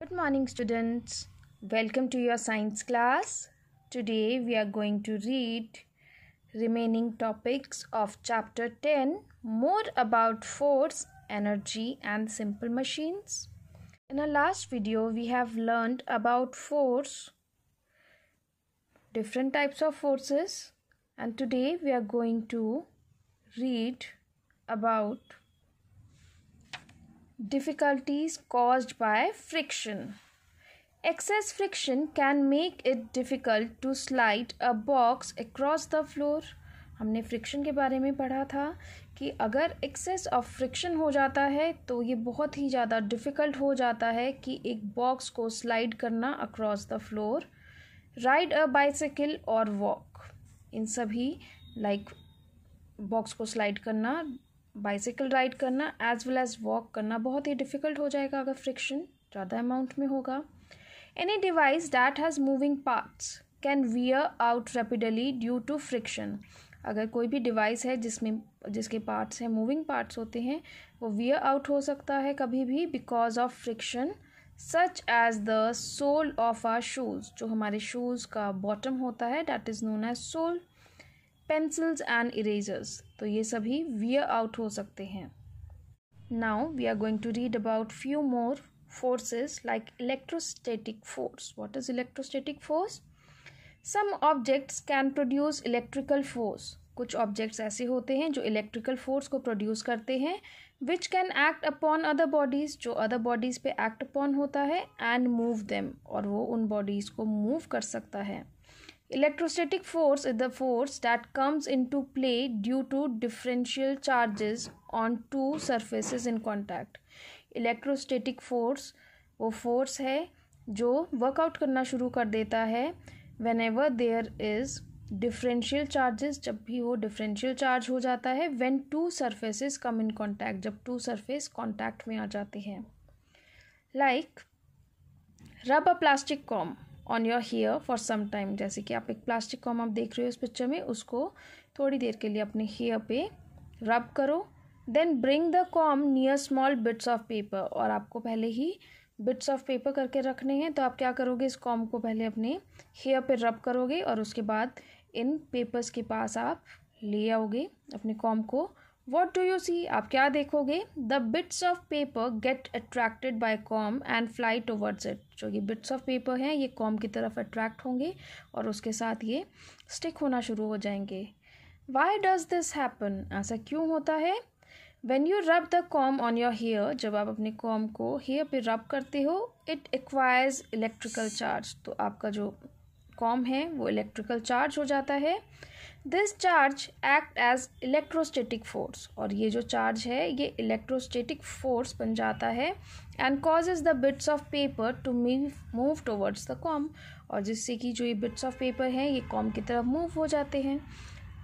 Good morning, students. Welcome to your science class. Today we are going to read remaining topics of chapter 10 more about force, energy, and simple machines. In our last video, we have learned about force, different types of forces, and today we are going to read about difficulties caused by friction. Excess friction can make it difficult to slide a box across the floor. हमने friction के बारे में पढ़ा था कि अगर access of friction हो जाता है तो ये बहुत ही ज़्यादा डिफ़िकल्ट हो जाता है कि एक बॉक्स को स्लाइड करना across the floor ride a bicycle और वॉक इन सभी लाइक like, बॉक्स को स्लाइड करना बाइसिकल राइड करना एज वेल एज वॉक करना बहुत ही डिफ़िकल्ट हो जाएगा अगर फ्रिक्शन ज़्यादा अमाउंट में होगा any device that has moving parts can wear out rapidly due to friction अगर कोई भी डिवाइस है जिसमें जिसके पार्ट्स हैं मूविंग पार्ट्स होते हैं वो वियर आउट हो सकता है कभी भी because of friction such as the sole of our shoes जो हमारे शूज़ का बॉटम होता है that is known as sole pencils and erasers तो ये सभी वियर आउट हो सकते हैं now we are going to read about few more forces like electrostatic force what is electrostatic force some objects can produce electrical force कुछ objects ऐसे होते हैं जो इलेक्ट्रिकल फोर्स को प्रोड्यूस करते हैं which can act upon other bodies जो other bodies पे एक्ट अपॉन होता है एंड मूव देम और वो उन बॉडीज़ को मूव कर सकता है Electrostatic force is the force that comes into play due to differential charges on two surfaces in contact. Electrostatic force वो force है जो वर्कआउट करना शुरू कर देता है whenever there is differential charges जब भी वो डिफरेंशियल चार्ज हो जाता है when two surfaces come in contact जब टू सरफेस कांटेक्ट में आ जाते हैं like rub a plastic comb on your hair for some time जैसे कि आप एक प्लास्टिक कॉम आप देख रहे हो इस पिक्चर में उसको थोड़ी देर के लिए अपने हेयर पे रब करो then bring the comb near small bits of paper और आपको पहले ही बिट्स ऑफ पेपर करके रखने हैं तो आप क्या करोगे इस कॉम को पहले अपने हेयर पे रब करोगे और उसके बाद इन पेपर्स के पास आप ले आओगे अपने कॉम को वॉट डू यू सी आप क्या देखोगे the bits of paper get attracted by comb and fly towards it जो ये बिट्स ऑफ पेपर हैं ये कॉम की तरफ अट्रैक्ट होंगे और उसके साथ ये स्टिक होना शुरू हो जाएंगे वाई डज दिस हैपन ऐसा क्यों होता है when you rub the comb on your hair जब आप अपने कॉम को हेयर पर रब करते हो इट एक्वायर्स इलेक्ट्रिकल चार्ज तो आपका जो कॉम है वो इलेक्ट्रिकल चार्ज हो जाता है this charge act as electrostatic force और ये जो चार्ज है ये इलेक्ट्रोस्टेटिक फोर्स बन जाता है and is the bits of paper to move move towards the comb और जिससे कि जो ये बिट्स ऑफ पेपर हैं ये कॉम की तरफ मूव हो जाते हैं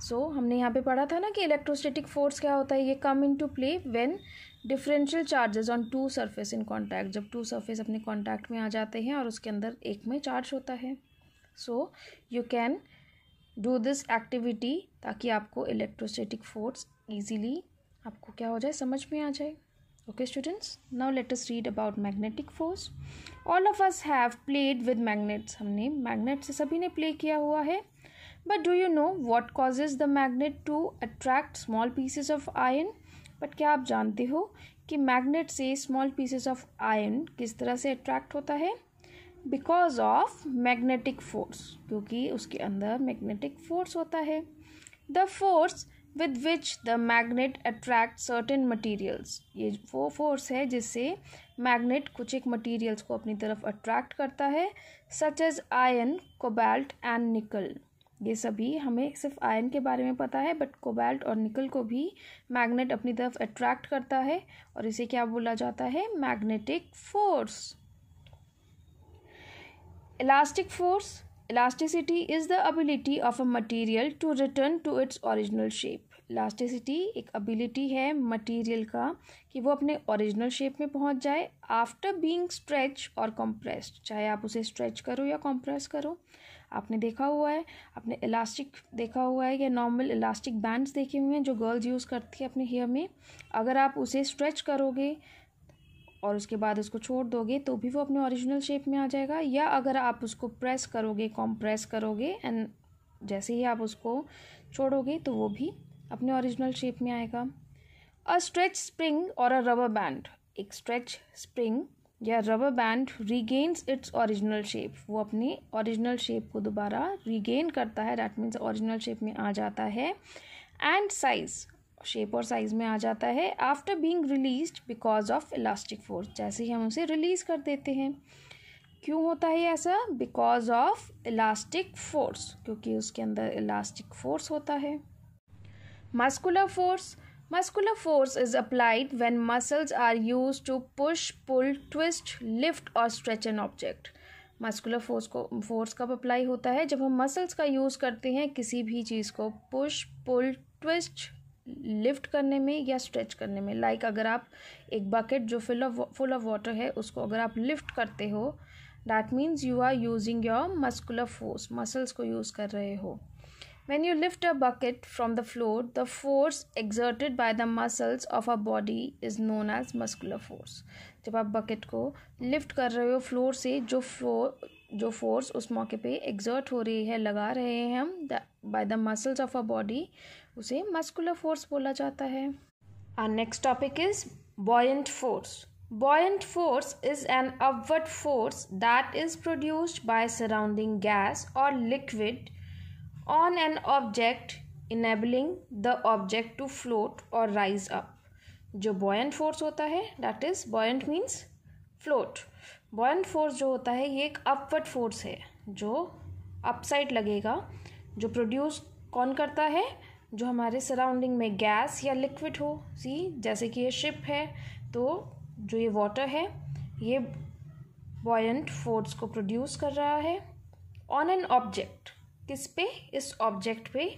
सो so, हमने यहाँ पे पढ़ा था ना कि इलेक्ट्रोस्टेटिक फोर्स क्या होता है ये come into play when differential charges on two surface in contact जब टू सर्फेस अपने कॉन्टैक्ट में आ जाते हैं और उसके अंदर एक में चार्ज होता है so you can do this activity ताकि आपको इलेक्ट्रोसिटिक फोर्स ईजीली आपको क्या हो जाए समझ में आ जाए okay students now let us read about magnetic force all of us have played with magnets हमने मैग्नेट से सभी ने प्ले किया हुआ है but do you know what causes the magnet to attract small pieces of iron but क्या आप जानते हो कि मैग्नेट से स्मॉल पीसेज ऑफ आयन किस तरह से अट्रैक्ट होता है बिकॉज ऑफ मैग्नेटिक फोर्स क्योंकि उसके अंदर मैग्नेटिक फोर्स होता है the force with which the magnet attract certain materials ये वो फोर्स है जिससे मैग्नेट कुछ एक मटीरियल्स को अपनी तरफ अट्रैक्ट करता है such as iron cobalt and nickel ये सभी हमें सिर्फ आयन के बारे में पता है बट कोबाल्ट और निकल को भी मैग्नेट अपनी तरफ अट्रैक्ट करता है और इसे क्या बोला जाता है magnetic force elastic force elasticity is the ability of a material to return to its original shape elasticity एक अबिलिटी है मटीरियल का कि वो अपने ओरिजिनल शेप में पहुँच जाए आफ्टर बींग स्ट्रेच और कॉम्प्रेस चाहे आप उसे स्ट्रेच करो या कॉम्प्रेस करो आपने देखा हुआ है आपने इलास्टिक देखा हुआ है या नॉर्मल इलास्टिक बैंड्स देखे हुए हैं जो गर्ल्स यूज़ करती है अपने हेयर में अगर आप उसे स्ट्रेच करोगे और उसके बाद उसको छोड़ दोगे तो भी वो अपने ओरिजिनल शेप में आ जाएगा या अगर आप उसको प्रेस करोगे कॉम्प्रेस करोगे एंड जैसे ही आप उसको छोड़ोगे तो वो भी अपने ओरिजिनल शेप में आएगा अ स्ट्रेच स्प्रिंग और अ रबर बैंड एक स्ट्रेच स्प्रिंग या rubber band regains its original shape वो अपने ओरिजिनल शेप को दोबारा रीगेन करता है डैट मीन्स ओरिजिनल शेप में आ जाता है एंड साइज़ शेप और साइज़ में आ जाता है after being release because of elastic force जैसे ही हम उसे रिलीज़ कर देते हैं क्यों होता है ऐसा बिकॉज ऑफ इलास्टिक फोर्स क्योंकि उसके अंदर इलास्टिक फोर्स होता है muscular force muscular force is applied when muscles are use to push pull twist lift और stretch an object muscular force को फोर्स कब अप्लाई होता है जब हम मसल्स का यूज़ करते हैं किसी भी चीज़ को पुश पुल ट्विस्ट लिफ्ट करने में या स्ट्रेच करने में लाइक like अगर आप एक बकेट जो fill of full of water है उसको अगर आप लिफ्ट करते हो that means you are using your muscular force muscles को यूज़ कर रहे हो when you lift a bucket from the floor the force exerted by the muscles of a body is known as muscular force जब आप bucket को lift कर रहे हो फ्लोर से जो फ्लोर जो फोर्स उस मौके पे एग्जर्ट हो रही है लगा रहे हैं हम by the muscles of a body उसे मस्कुलर फोर्स बोला जाता है ah next topic is buoyant force buoyant force is an upward force that is produced by surrounding gas और liquid on an object enabling the object to float और rise up जो buoyant force होता है that is buoyant means float buoyant force जो होता है ये एक अपवर्ड फोर्स है जो अपसाइड लगेगा जो प्रोड्यूस कौन करता है जो हमारे सराउंडिंग में गैस या लिक्विड हो सी जैसे कि ये शिप है तो जो ये वाटर है ये बॉयंट फोर्स को प्रोड्यूस कर रहा है ऑन एन ऑब्जेक्ट किस पे इस ऑब्जेक्ट पे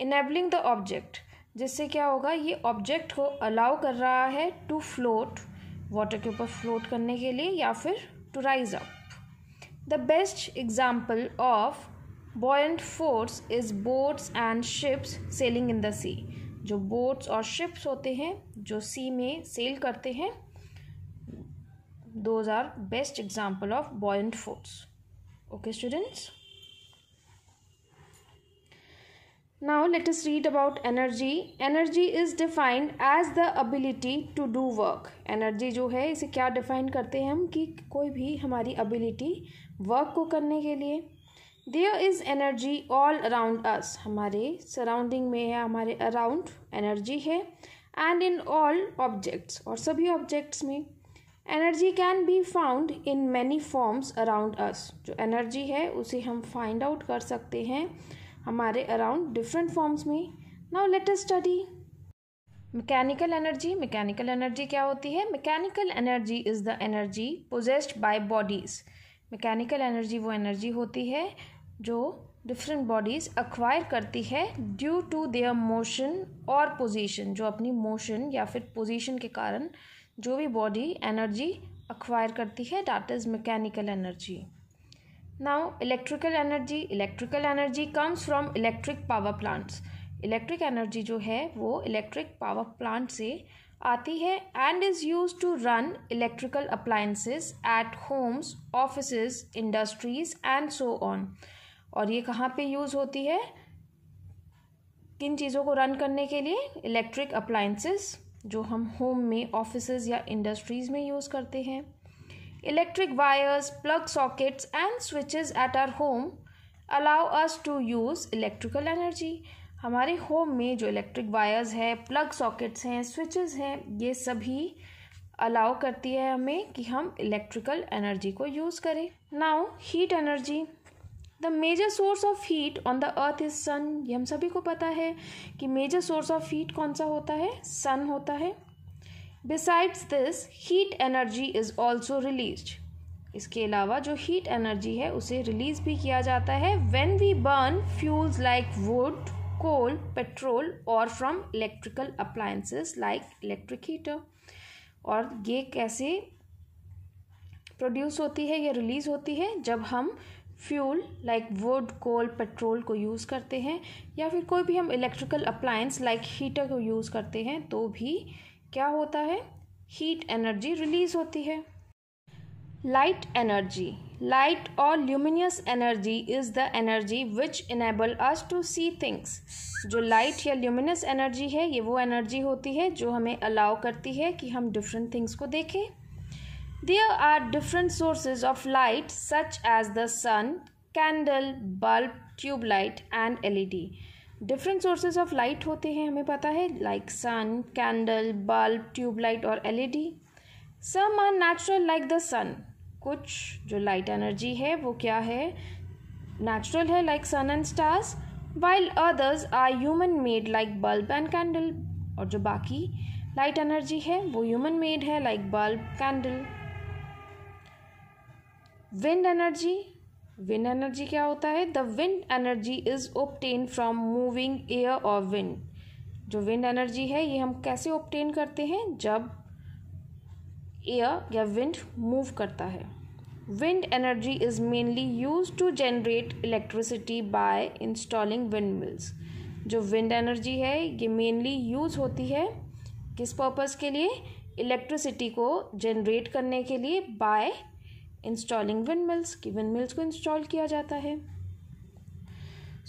इनेबलिंग द ऑब्जेक्ट जिससे क्या होगा ये ऑब्जेक्ट को अलाउ कर रहा है टू फ्लोट वाटर के ऊपर फ्लोट करने के लिए या फिर to rise up the best example of buoyant force is boats and ships sailing in the sea जो बोट्स और शिप्स होते हैं जो सी में सेल करते हैं those are best example of buoyant force okay students now let us read about energy energy is defined as the ability to do work energy जो है इसे क्या डिफाइन करते हैं हम कि कोई भी हमारी अबिलिटी वर्क को करने के लिए there is energy all around us हमारे सराउंडिंग में है हमारे अराउंड एनर्जी है एंड इन ऑल ऑब्जेक्ट्स और सभी ऑब्जेक्ट्स में energy can be found in many forms around us जो एनर्जी है उसे हम फाइंड आउट कर सकते हैं हमारे अराउंड डिफरेंट फॉर्म्स में now let us study mechanical energy mechanical energy क्या होती है mechanical energy is the energy possessed by bodies mechanical energy वो एनर्जी होती है जो डिफरेंट बॉडीज़ अक्वायर करती है ड्यू टू देयर मोशन और पोजीशन जो अपनी मोशन या फिर पोजीशन के कारण जो भी बॉडी एनर्जी अक्वायर करती है that is mechanical energy now electrical energy electrical energy comes from electric power plants electric energy जो है वो इलेक्ट्रिक पावर प्लांट से आती है and is use to run electrical appliances at homes offices industries and so on और ये कहाँ पे यूज़ होती है किन चीज़ों को रन करने के लिए इलेक्ट्रिक अप्लाइंसेस जो हम होम में ऑफिस या इंडस्ट्रीज़ में यूज़ करते हैं electric wires plug sockets and switches at our home allow us to use electrical energy हमारे होम में जो इलेक्ट्रिक वायर्स है प्लग सॉकेट्स हैं स्विचेस हैं ये सभी अलाउ करती है हमें कि हम इलेक्ट्रिकल एनर्जी को यूज़ करें now heat energy the major source of heat on the earth is sun ये हम सभी को पता है कि मेजर सोर्स ऑफ हीट कौन सा होता है सन होता है besides this heat energy is also release इसके अलावा जो हीट एनर्जी है उसे रिलीज भी किया जाता है when we burn fuels like wood coal petrol और from electrical appliances like electric heater और ये कैसे प्रोड्यूस होती है या रिलीज़ होती है जब हम fuel like wood coal petrol को यूज़ करते हैं या फिर कोई भी हम इलेक्ट्रिकल अप्लायंस लाइक हीटर को यूज़ करते हैं तो भी क्या होता है हीट एनर्जी रिलीज़ होती है लाइट एनर्जी लाइट और luminous energy is the energy which enable us to see things जो लाइट या ल्यूमिनस एनर्जी है ये वो एनर्जी होती है जो हमें अलाउ करती है कि हम डिफरेंट थिंग्स को देखें There are different sources of light such as the sun, candle, bulb, tube e light and LED. Different sources of light होते हैं हमें पता है like sun candle bulb tubelight और LED some are natural like the sun कुछ जो light energy है वो क्या है नेचुरल है like sun and stars while others are human made like bulb and candle और जो बाकी लाइट एनर्जी है वो ह्यूमन मेड है like bulb candle wind energy wind energy क्या होता है the wind energy is obtained from moving air और विंड जो विंड एनर्जी है ये हम कैसे ओपटेन करते हैं जब एयर या विंड मूव करता है wind energy is mainly use to generate electricity by installing wind mills जो विंड एनर्जी है ये मेनली यूज़ होती है किस पर्पज़ के लिए इलेक्ट्रिसिटी को जनरेट करने के लिए बाय इंस्टॉलिंग विंड मिल्स की विंड मिल्स को इंस्टॉल किया जाता है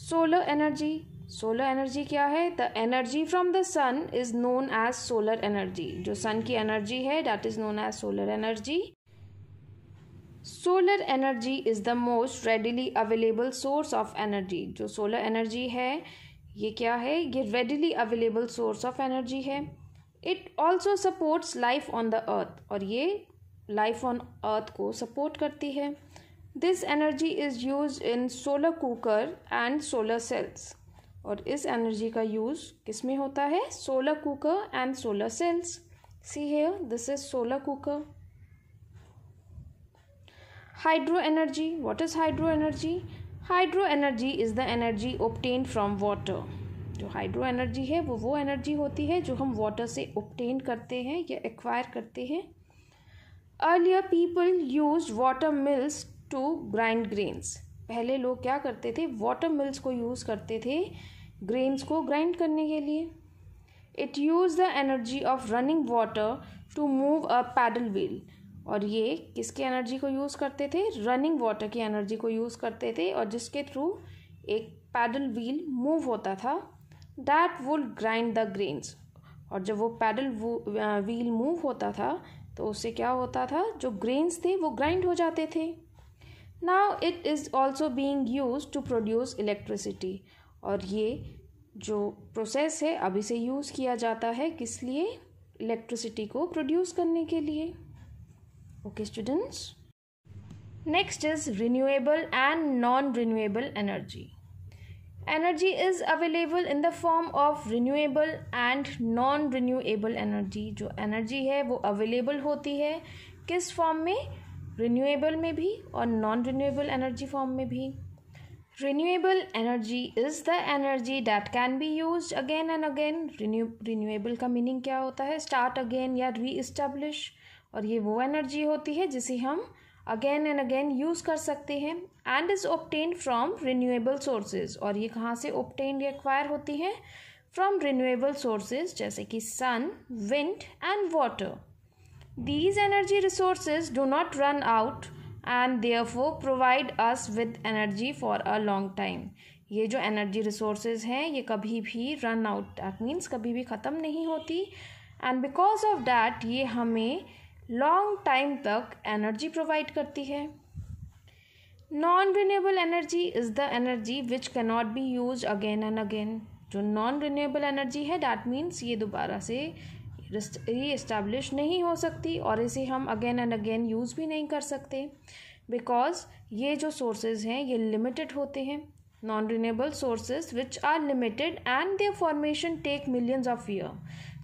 सोलर एनर्जी सोलर एनर्जी क्या है the energy from the sun is known as solar energy जो सन की एनर्जी है that is known as solar energy solar energy is the most readily available source of energy जो solar energy है ये क्या है ये readily available source of energy है it also supports life on the earth और ये लाइफ ऑन अर्थ को सपोर्ट करती है this energy is use in solar cooker and solar cells और इस एनर्जी का यूज़ किस में होता है solar cooker and solar cells see here this is solar cooker hydro energy what is hydro energy hydro energy is the energy obtained from water जो hydro energy है वो वो एनर्जी होती है जो हम वाटर से ओप्टेन करते हैं या एक्वायर करते हैं earlier people use water mills to grind grains पहले लोग क्या करते थे वाटर मिल्स को यूज़ करते थे ग्रेन्स को ग्राइंड करने के लिए it use the energy of running water to move a paddle wheel और ये किसके एनर्जी को यूज़ करते थे रनिंग वाटर की एनर्जी को यूज़ करते थे और जिसके थ्रू एक पैडल व्हील मूव होता था that would grind the grains और जब वो पैडल व्हील मूव होता था तो उससे क्या होता था जो ग्रेन्स थे वो ग्राइंड हो जाते थे now it is also being use to produce electricity और ये जो प्रोसेस है अभी से यूज़ किया जाता है किस लिए इलेक्ट्रिसिटी को प्रोड्यूस करने के लिए okay students next is renewable and non renewable energy energy is available in the form of renewable and non renewable energy जो एनर्जी है वो अवेलेबल होती है किस फॉर्म में रिन्यूएबल में भी और नॉन रिन्यूएबल एनर्जी फॉर्म में भी renewable energy is the energy that can be use again and again renewable का मीनिंग क्या होता है स्टार्ट अगेन या री और ये वो एनर्जी होती है जिसे हम अगेन एंड अगेन यूज़ कर सकते हैं and is obtained from renewable sources और ये कहाँ से ऑप्टेन या एक्वायर होती है फ्रॉम रिन्यूएबल सोर्सेज जैसे कि sun wind and water these energy resources do not run out and for provide us with energy for a long time ये जो एनर्जी रिसोर्सेज हैं ये कभी भी रन आउट दैट मीन्स कभी भी ख़त्म नहीं होती एंड बिकॉज ऑफ दैट ये हमें लॉन्ग टाइम तक एनर्जी प्रोवाइड करती है non renewable energy is the energy which cannot be use again and again जो नॉन रिन्यूएबल एनर्जी है डैट मीन्स ये दोबारा से री इस्टेब्लिश नहीं हो सकती और इसे हम अगेन एंड अगेन यूज़ भी नहीं कर सकते बिकॉज ये जो सोर्सेज हैं ये लिमिटेड होते हैं non renewable sources which are limited and their formation take millions of year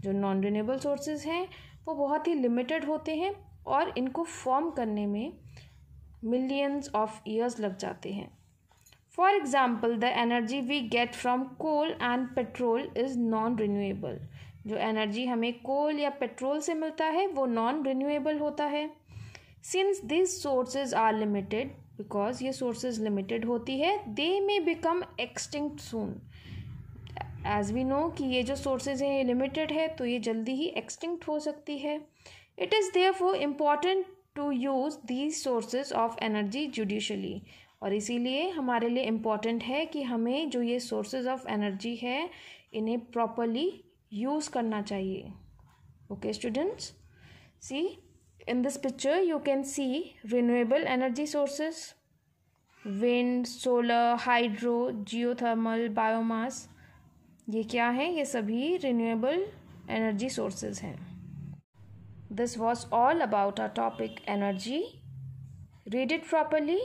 जो नॉन रिन्यूएबल सोर्सेज हैं वो बहुत ही लिमिटेड होते हैं और इनको फॉर्म करने में मिलियंस ऑफ ईयर्स लग जाते हैं for example the energy we get from coal and petrol is non renewable जो एनर्जी हमें कोल या पेट्रोल से मिलता है वो नॉन रिन्यूएबल होता है since this sources are limited because ये सोर्सेज लिमिटेड होती है they may become extinct soon as we know कि ये जो सोर्सेज हैं ये लिमिटेड है तो ये जल्दी ही एक्सटिंक्ट हो सकती है it is therefore important to use these sources of energy judiciously और इसीलिए हमारे लिए इम्पॉर्टेंट है कि हमें जो ये सोर्सेज ऑफ एनर्जी है इन्हें प्रॉपरली यूज़ करना चाहिए okay students see in this picture you can see renewable energy sources wind solar hydro geothermal biomass ये क्या है ये सभी रिन्यूएबल एनर्जी सोर्सेज हैं this was all about our topic energy read it properly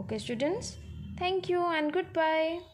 okay students thank you and good bye